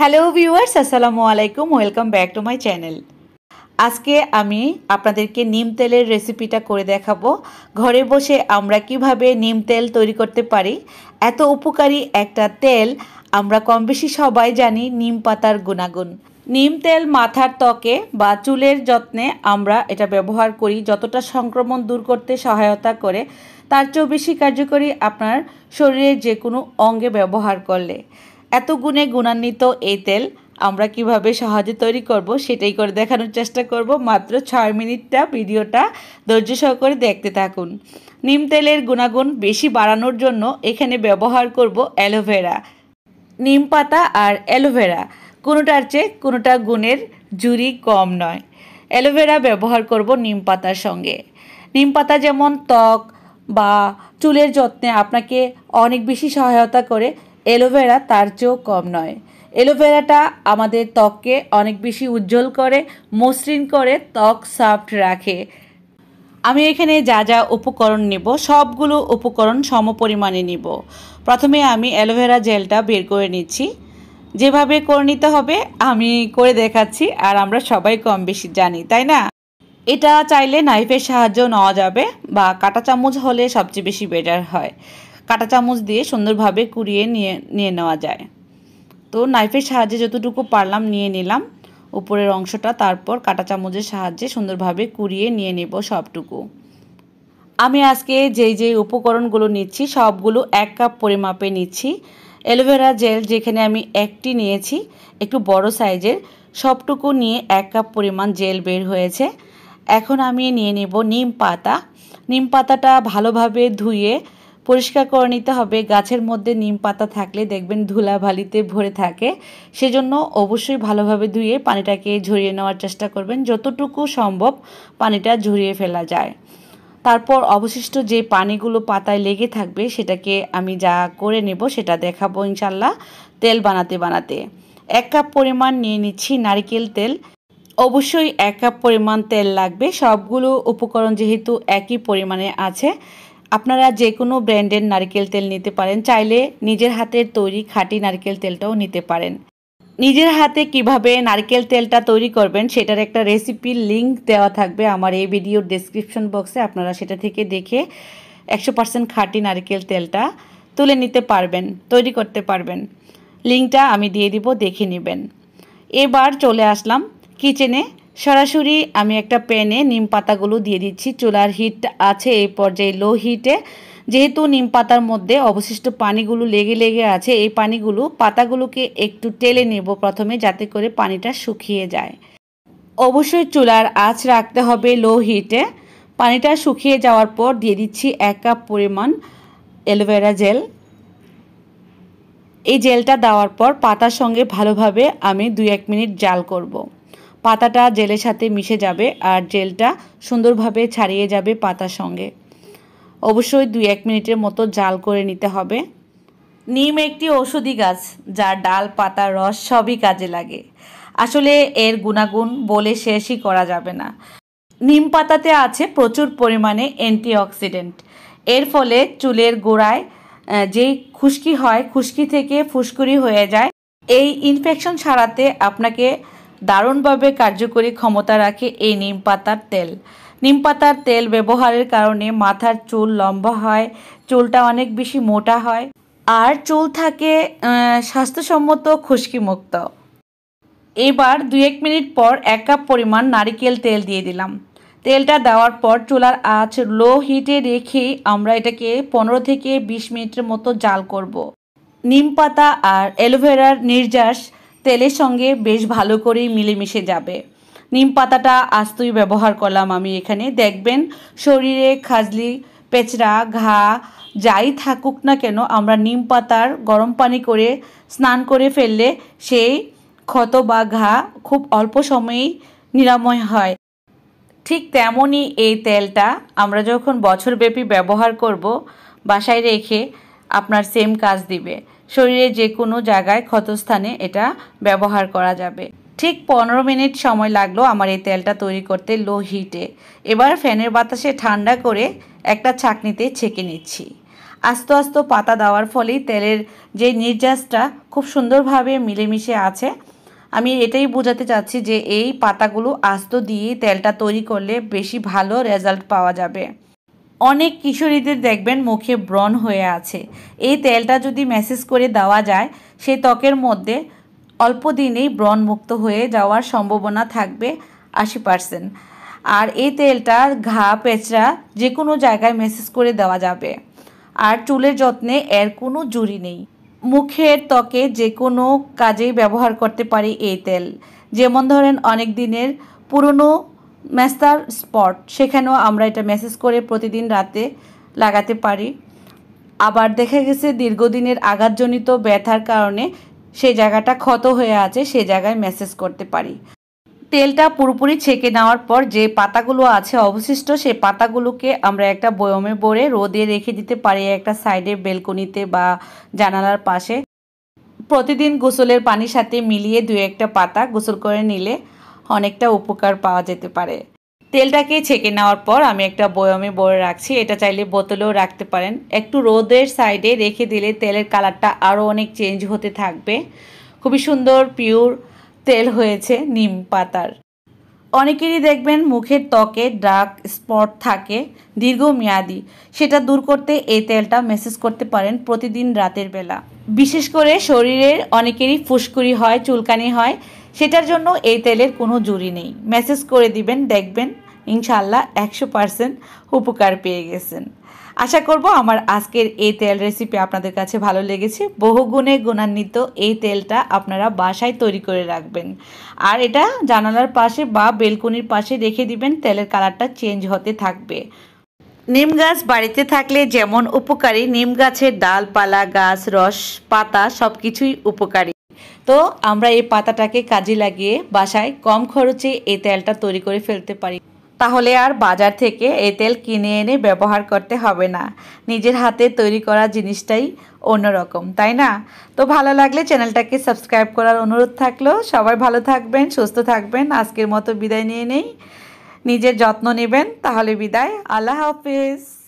Hello viewers আসসালামু আলাইকুম welcome back to my channel আজকে আমি আপনাদেরকে নিম তেলের রেসিপিটা করে দেখাবো ঘরে বসে আমরা কিভাবে নিম তেল তৈরি করতে পারি এত উপকারী একটা তেল আমরা কম বেশি সবাই জানি নিম পাতার গুণাগুণ নিম তেল মাথার ত্বকে বা চুলের যত্নে আমরা এটা ব্যবহার করি যতটা সংক্রমণ দূর করতে সহায়তা করে তার চেয়েও বেশি কার্যকরী আপনার শরীরের যে কোনো অঙ্গে ব্যবহার করলে এত গুণে গুণান্বিত এই তেল আমরা কিভাবে সহজে তৈরি করব সেটাই করে দেখানোর চেষ্টা করব মাত্র ছয় মিনিটটা ভিডিওটা ধৈর্য সহকারে দেখতে থাকুন নিম তেলের গুণাগুণ বেশি বাড়ানোর জন্য এখানে ব্যবহার করব অ্যালোভেরা নিম পাতা আর অ্যালোভেরা কোনোটার চেয়ে কোনোটা গুণের জুরি কম নয় অ্যালোভেরা ব্যবহার করব নিম পাতার সঙ্গে নিম পাতা যেমন ত্বক বা চুলের যত্নে আপনাকে অনেক বেশি সহায়তা করে এলোভেরা তার চেয়েও কম নয় এলোভেরাটা আমাদের ত্বককে অনেক বেশি উজ্জ্বল করে মসৃণ করে ত্বক সফট রাখে আমি এখানে যা যা উপকরণ নেব সবগুলো উপকরণ সম পরিমাণে নেব প্রথমে আমি অ্যালোভেরা জেলটা বের করে নিচ্ছি যেভাবে করে নিতে হবে আমি করে দেখাচ্ছি আর আমরা সবাই কম বেশি জানি তাই না এটা চাইলে নাইফের সাহায্য নেওয়া যাবে বা কাটা চামচ হলে সবচেয়ে বেশি বেটার হয় কাটা চামচ দিয়ে সুন্দরভাবে কুড়িয়ে নিয়ে নিয়ে নেওয়া যায় তো নাইফের সাহায্যে যতটুকু পারলাম নিয়ে নিলাম উপরের অংশটা তারপর কাটা চামচের সাহায্যে সুন্দরভাবে কুড়িয়ে নিয়ে নেব সবটুকু আমি আজকে যেই যেই উপকরণগুলো নিচ্ছি সবগুলো এক কাপ পরিমাপে নিচ্ছি অ্যালোভেরা জেল যেখানে আমি একটি নিয়েছি একটু বড় সাইজের সবটুকু নিয়ে এক কাপ পরিমাণ জেল বের হয়েছে এখন আমি নিয়ে নেব নিম পাতা নিম পাতাটা ভালোভাবে ধুয়ে পরিষ্কার করে নিতে হবে গাছের মধ্যে নিম পাতা থাকলে দেখবেন ধুলাভালিতে ভরে থাকে সেজন্য অবশ্যই ভালোভাবে ধুয়ে পানিটাকে ঝরিয়ে নেওয়ার চেষ্টা করবেন যতটুকু সম্ভব পানিটা ঝরিয়ে ফেলা যায় তারপর অবশিষ্ট যে পানিগুলো পাতায় লেগে থাকবে সেটাকে আমি যা করে নেব সেটা দেখাবো ইনশাল্লাহ তেল বানাতে বানাতে এক কাপ পরিমাণ নিয়ে নিচ্ছি নারিকেল তেল অবশ্যই এক কাপ পরিমাণ তেল লাগবে সবগুলো উপকরণ যেহেতু একই পরিমাণে আছে আপনারা যে কোনো ব্র্যান্ডের নারকেল তেল নিতে পারেন চাইলে নিজের হাতের তৈরি খাঁটি নারকেল তেলটাও নিতে পারেন নিজের হাতে কিভাবে নারকেল তেলটা তৈরি করবেন সেটার একটা রেসিপির লিঙ্ক দেওয়া থাকবে আমার এই ভিডিওর ডেসক্রিপশন বক্সে আপনারা সেটা থেকে দেখে একশো পার্সেন্ট খাঁটি নারকেল তেলটা তুলে নিতে পারবেন তৈরি করতে পারবেন লিঙ্কটা আমি দিয়ে দিব দেখে নেবেন এবার চলে আসলাম কিচেনে সরাসরি আমি একটা প্যানে নিম পাতাগুলো দিয়ে দিচ্ছি চুলার হিট আছে এই পর্যায়ে লো হিটে যেহেতু নিম পাতার মধ্যে অবশিষ্ট পানিগুলো লেগে লেগে আছে এই পানিগুলো পাতাগুলোকে একটু টেলে নেব প্রথমে যাতে করে পানিটা শুকিয়ে যায় অবশ্যই চুলার আঁচ রাখতে হবে লো হিটে পানিটা শুকিয়ে যাওয়ার পর দিয়ে দিচ্ছি এক কাপ পরিমাণ অ্যালোভেরা জেল এই জেলটা দেওয়ার পর পাতার সঙ্গে ভালোভাবে আমি দুই এক মিনিট জাল করব। পাতাটা জেলের সাথে মিশে যাবে আর জেলটা সুন্দরভাবে ছাড়িয়ে যাবে পাতার সঙ্গে অবশ্যই দুই এক মিনিটের মতো জাল করে নিতে হবে নিম একটি ঔষধি গাছ যার ডাল পাতা রস সবই কাজে লাগে আসলে এর গুণাগুণ বলে শেষই করা যাবে না নিম পাতাতে আছে প্রচুর পরিমাণে অ্যান্টিঅক্সিডেন্ট এর ফলে চুলের গোড়ায় যেই খুশকি হয় খুশকি থেকে ফুসকুরি হয়ে যায় এই ইনফেকশন সারাতে আপনাকে দারুণভাবে কার্যকরী ক্ষমতা রাখে এই নিম পাতার তেল নিম পাতার তেল ব্যবহারের কারণে মাথার চুল লম্বা হয় চুলটা অনেক বেশি মোটা হয় আর চুল থাকে স্বাস্থ্যসম্মত খুশকিমুক্ত এবার দু এক মিনিট পর এক কাপ পরিমাণ নারিকেল তেল দিয়ে দিলাম তেলটা দেওয়ার পর চুলার আঁচ লো হিটে রেখে আমরা এটাকে পনেরো থেকে বিশ মিনিটের মতো জাল করব। নিম পাতা আর অ্যালোভেরার নির্যাস তেলের সঙ্গে বেশ ভালো করেই মিলেমিশে যাবে নিম পাতাটা আস্তই ব্যবহার করলাম আমি এখানে দেখবেন শরীরে খাজলি পেঁচড়া ঘা যাই থাকুক না কেন আমরা নিম পাতার গরম পানি করে স্নান করে ফেললে সেই ক্ষত বা ঘা খুব অল্প সময়েই নিরাময় হয় ঠিক তেমনই এই তেলটা আমরা যখন বছরব্যাপী ব্যবহার করব বাসায় রেখে আপনার সেম কাজ দিবে শরীরে যে কোনো জায়গায় ক্ষতস্থানে এটা ব্যবহার করা যাবে ঠিক পনেরো মিনিট সময় লাগলো আমার এই তেলটা তৈরি করতে লো হিটে এবার ফ্যানের বাতাসে ঠান্ডা করে একটা ছাকনিতে ছেঁকে নিচ্ছি আস্তে আস্তে পাতা দেওয়ার ফলেই তেলের যে নির্যাসটা খুব সুন্দরভাবে মিলেমিশে আছে আমি এটাই বোঝাতে চাচ্ছি যে এই পাতাগুলো আস্ত দিয়ে তেলটা তৈরি করলে বেশি ভালো রেজাল্ট পাওয়া যাবে অনেক কিশোরীদের দেখবেন মুখে ব্রণ হয়ে আছে এই তেলটা যদি ম্যাসেজ করে দেওয়া যায় সে ত্বকের মধ্যে অল্প দিনেই ব্রণ মুক্ত হয়ে যাওয়ার সম্ভাবনা থাকবে আশি পার্সেন্ট আর এই তেলটা ঘা পেঁচড়া যে কোনো জায়গায় মেসেজ করে দেওয়া যাবে আর চুলের যত্নে এর কোনো জুড়ি নেই মুখের ত্বকে যে কোনো কাজেই ব্যবহার করতে পারি এই তেল যেমন ধরেন অনেক দিনের পুরনো ম্যাস্তার স্পট সেখানেও আমরা এটা মেসেজ করে প্রতিদিন রাতে লাগাতে পারি আবার দেখা গেছে দীর্ঘদিনের আঘাতজনিত ব্যথার কারণে সেই জায়গাটা ক্ষত হয়ে আছে সে জায়গায় মেসেজ করতে পারি তেলটা পুরোপুরি ছেঁকে নেওয়ার পর যে পাতাগুলো আছে অবশিষ্ট সে পাতাগুলোকে আমরা একটা বয়মে ভরে রোদে রেখে দিতে পারি একটা সাইডে বেলকনিতে বা জানালার পাশে প্রতিদিন গোসলের পানির সাথে মিলিয়ে দু একটা পাতা গোসল করে নিলে অনেকটা উপকার পাওয়া যেতে পারে তেলটাকে ছেঁকে নেওয়ার পর আমি একটা বয়মে বয়ে রাখছি এটা চাইলে বোতলেও রাখতে পারেন একটু রোদের সাইডে রেখে দিলে তেলের কালারটা আরও অনেক চেঞ্জ হতে থাকবে খুবই সুন্দর পিওর তেল হয়েছে নিম পাতার অনেকেরই দেখবেন মুখের ত্বকে ডার্ক স্পট থাকে দীর্ঘমেয়াদি সেটা দূর করতে এই তেলটা মেসেজ করতে পারেন প্রতিদিন রাতের বেলা বিশেষ করে শরীরের অনেকেরই ফুসকুড়ি হয় চুলকানি হয় সেটার জন্য এই তেলের কোনো জুড়ি নেই মেসেজ করে দিবেন দেখবেন ইনশাল্লাহ একশো পারসেন্ট উপকার পেয়ে গেছেন আশা করব আমার আজকের এই তেল রেসিপি আপনাদের কাছে ভালো লেগেছে বহুগুণে গুণান্বিত এই তেলটা আপনারা বাসায় তৈরি করে রাখবেন আর এটা জানালার পাশে বা বেলকনির পাশে রেখে দিবেন তেলের কালারটা চেঞ্জ হতে থাকবে নিম গাছ বাড়িতে থাকলে যেমন উপকারী নিম গাছের ডালপালা গাছ রস পাতা সব কিছুই উপকারী তো আমরা এই পাতাটাকে কাজে লাগিয়ে বাসায় কম খরচে এই তেলটা তৈরি করে ফেলতে পারি তাহলে আর বাজার থেকে এই তেল কিনে এনে ব্যবহার করতে হবে না নিজের হাতে তৈরি করা জিনিসটাই অন্যরকম তাই না তো ভালো লাগলে চ্যানেলটাকে সাবস্ক্রাইব করার অনুরোধ থাকলো সবাই ভালো থাকবেন সুস্থ থাকবেন আজকের মতো বিদায় নিয়ে নেই নিজের যত্ন নেবেন তাহলে বিদায় আল্লাহ হাফিজ